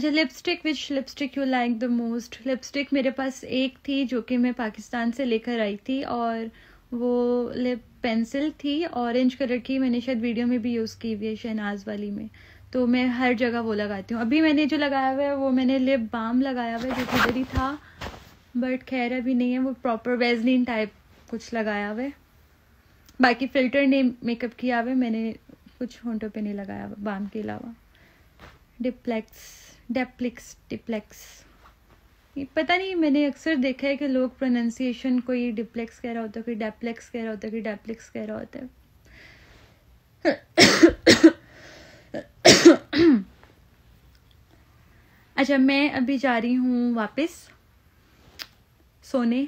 अच्छा lipstick which lipstick you like the most lipstick मेरे पास एक थी जो कि मैं पाकिस्तान से लेकर आई थी और वो लिप पेंसिल थी ऑरेंज कलर की मैंने शायद वीडियो में भी यूज़ की हुई है शहनाज वाली में तो मैं हर जगह वो लगाती हूँ अभी मैंने जो लगाया हुआ है वो मैंने लिप बाम लगाया हुआ है जो किधर ही था बट खैर अभी नहीं है वो प्रॉपर वेजनिन टाइप कुछ लगाया हुआ है बाकी फिल्टर ने मेकअप किया हुआ है मैंने कुछ होंटों पे नहीं लगाया बाम के अलावा डिप्लेक्स डेप्लिक्स डिप्लेक्स पता नहीं मैंने अक्सर देखा है कि लोग प्रोनाउंसिएशन कोई डिप्लेक्स कह रहा होता है कोई डेप्लेक्स कह रहा होता है कोई डेप्लिक्स कह रहा होता है अच्छा मैं अभी जा रही हूँ वापस सोने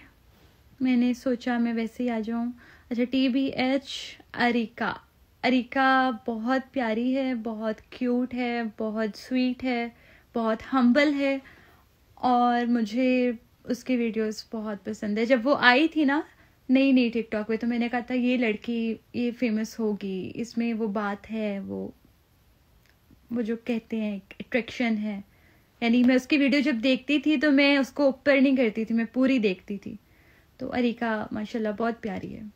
मैंने सोचा मैं वैसे ही आ जाऊँ अच्छा T B H Arika Arika बहुत प्यारी है बहुत क्यूट है बहुत स्वीट है बहुत हम्बल है और मुझे उसकी वीडियोस बहुत पसंद है जब वो आई थी ना नई नई टिकटॉक पे तो मैंने कहा था ये लड़की ये फेमस होगी इसमें वो बात है वो वो जो कहते हैं अट्रैक्शन है यानी मैं उसकी वीडियो जब देखती थी तो मैं उसको ऊपर नहीं करती थी मैं पूरी देखती थी तो अरिका माशाल्लाह बहुत प्यारी है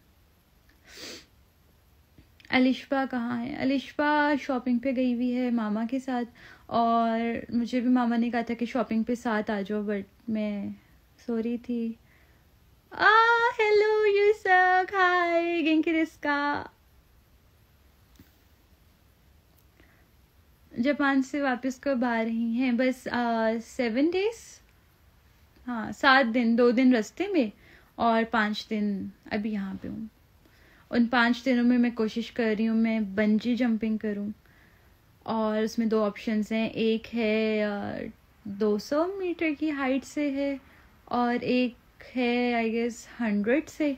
अलिशबा कहाँ है अलिशबा शॉपिंग पे गई हुई है मामा के साथ और मुझे भी मामा ने कहा था कि शॉपिंग पे साथ आ जाओ बट मैं सॉरी थी आ हेलो यूसक हाय गेंकी रिस्का जापान से वापस कब आ रही हैं बस सेवन डेज हाँ सात दिन दो दिन रास्ते में और पांच दिन अभी यहाँ पे हूँ उन पाँच दिनों में मैं कोशिश कर रही हूँ मैं बंजी जंपिंग करूँ और उसमें दो ऑप्शन हैं एक है दो सौ मीटर की हाइट से है और एक है आई गेस हंड्रेड से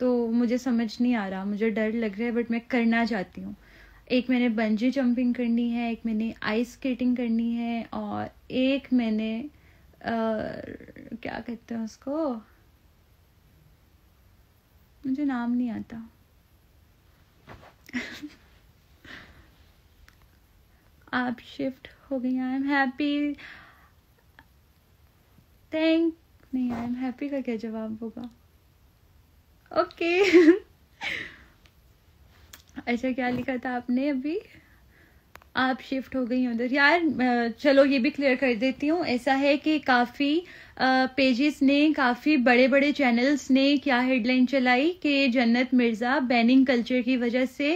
तो मुझे समझ नहीं आ रहा मुझे डर लग रहा है बट मैं करना चाहती हूँ एक मैंने बंजी जंपिंग करनी है एक मैंने आइस स्केटिंग करनी है और एक मैंने आ, क्या कहते हैं उसको मुझे नाम नहीं आता आप शिफ्ट हो गई आई एम हैप्पी थैंक नहीं आई एम हैप्पी का क्या जवाब होगा ओके ऐसा अच्छा, क्या लिखा था आपने अभी आप शिफ्ट हो गई उधर यार चलो ये भी क्लियर कर देती हूँ ऐसा है कि काफ़ी पेजेस ने काफ़ी बड़े बड़े चैनल्स ने क्या हेडलाइन चलाई कि जन्नत मिर्ज़ा बैनिंग कल्चर की वजह से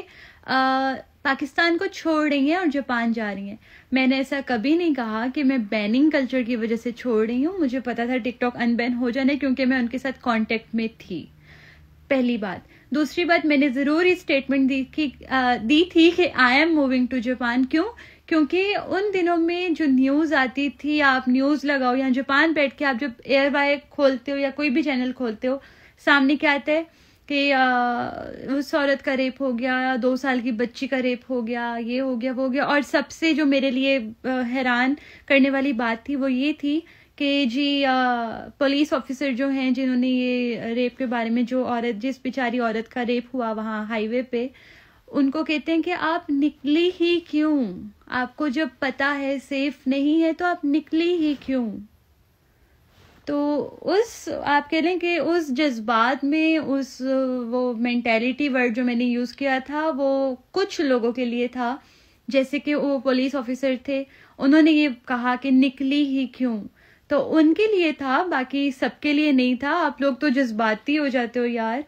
आ, पाकिस्तान को छोड़ रही हैं और जापान जा रही हैं मैंने ऐसा कभी नहीं कहा कि मैं बैनिंग कल्चर की वजह से छोड़ रही हूं मुझे पता था टिकटॉक अनबैन हो जाने क्योंकि मैं उनके साथ कांटेक्ट में थी पहली बात दूसरी बात मैंने ज़रूर ये स्टेटमेंट दी थी दी थी कि I am moving to Japan क्यों क्योंकि उन दिनों में जो न्यूज़ आती थी आप न्यूज़ लगाओ या जापान बैठ के आप जब एयर वाई खोलते हो या कोई भी चैनल खोलते हो सामने क्या आता है कि उस औरत का रेप हो गया दो साल की बच्ची का रेप हो गया ये हो गया वो हो गया और सबसे जो मेरे लिए हैरान करने वाली बात थी वो ये थी कि जी पुलिस ऑफिसर जो हैं जिन्होंने ये रेप के बारे में जो औरत जिस बेचारी औरत का रेप हुआ वहां हाईवे पे उनको कहते हैं कि आप निकली ही क्यों आपको जब पता है सेफ नहीं है तो आप निकली ही क्यों तो उस आप कह लें कि उस जज्बात में उस वो मेंटेलिटी वर्ड जो मैंने यूज़ किया था वो कुछ लोगों के लिए था जैसे कि वो पुलिस ऑफिसर थे उन्होंने ये कहा कि निकली ही क्यों तो उनके लिए था बाकी सबके लिए नहीं था आप लोग तो जज्बाती हो जाते हो यार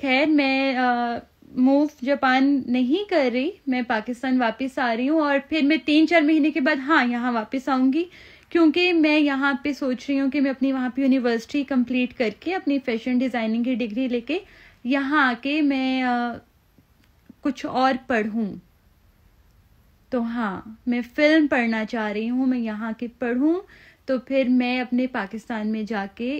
खैर मैं मूव जापान नहीं कर रही मैं पाकिस्तान वापस आ रही हूँ और फिर मैं तीन चार महीने के बाद हाँ यहाँ वापस आऊंगी क्योंकि मैं यहाँ पे सोच रही हूँ कि मैं अपनी वहां पे यूनिवर्सिटी कंप्लीट करके अपनी फैशन डिज़ाइनिंग की डिग्री लेके यहाँ आके मैं आ, कुछ और पढ़ूँ तो हाँ मैं फिल्म पढ़ना चाह रही हूँ मैं यहाँ के पढ़ूँ तो फिर मैं अपने पाकिस्तान में जाके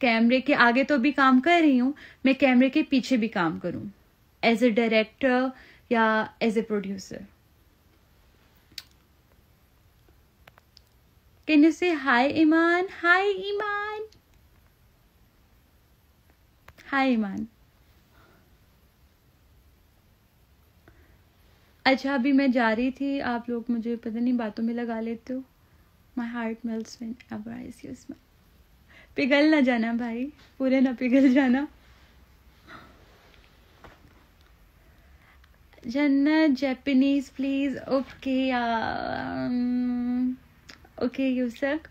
कैमरे के आगे तो भी काम कर रही हूँ मैं कैमरे के पीछे भी काम करूँ एज ए डायरेक्टर या as a producer can you say hi ईमान हाय ईमान हाय ईमान अच्छा अभी मैं जा रही थी आप लोग मुझे पता नहीं बातों में लगा लेते हो माई हार्ट मेल्स मैन अब आई उसमें पिघल ना जाना भाई पूरे ना पिघल जाना जन्ना Japanese please okay okay Yusuke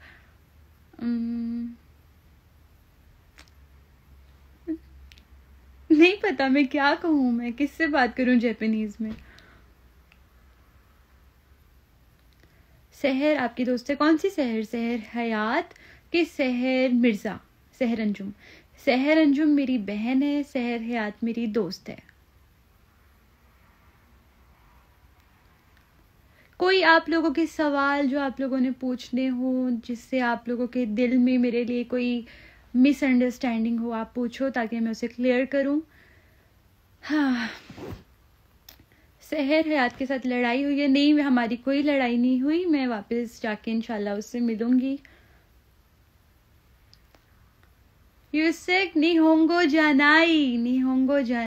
नहीं पता मैं क्या कहूँ मैं किससे बात करूँ जैपनीज में शहर आपकी दोस्त है कौन सी शहर सहर हयात के शहर मिर्ज़ा शहर अंजुम शहर अंजुम मेरी बहन है सहर हयात मेरी दोस्त है कोई आप लोगों के सवाल जो आप लोगों ने पूछने हो जिससे आप लोगों के दिल में मेरे लिए कोई मिसअंडरस्टैंडिंग हो आप पूछो ताकि मैं उसे क्लियर करूं हाँ शहर हयात के साथ लड़ाई हुई है नहीं हमारी कोई लड़ाई नहीं हुई मैं वापस जाके इनशाला उससे मिलूंगी यूसेक निहोंगो जानाई निहोंगो जाना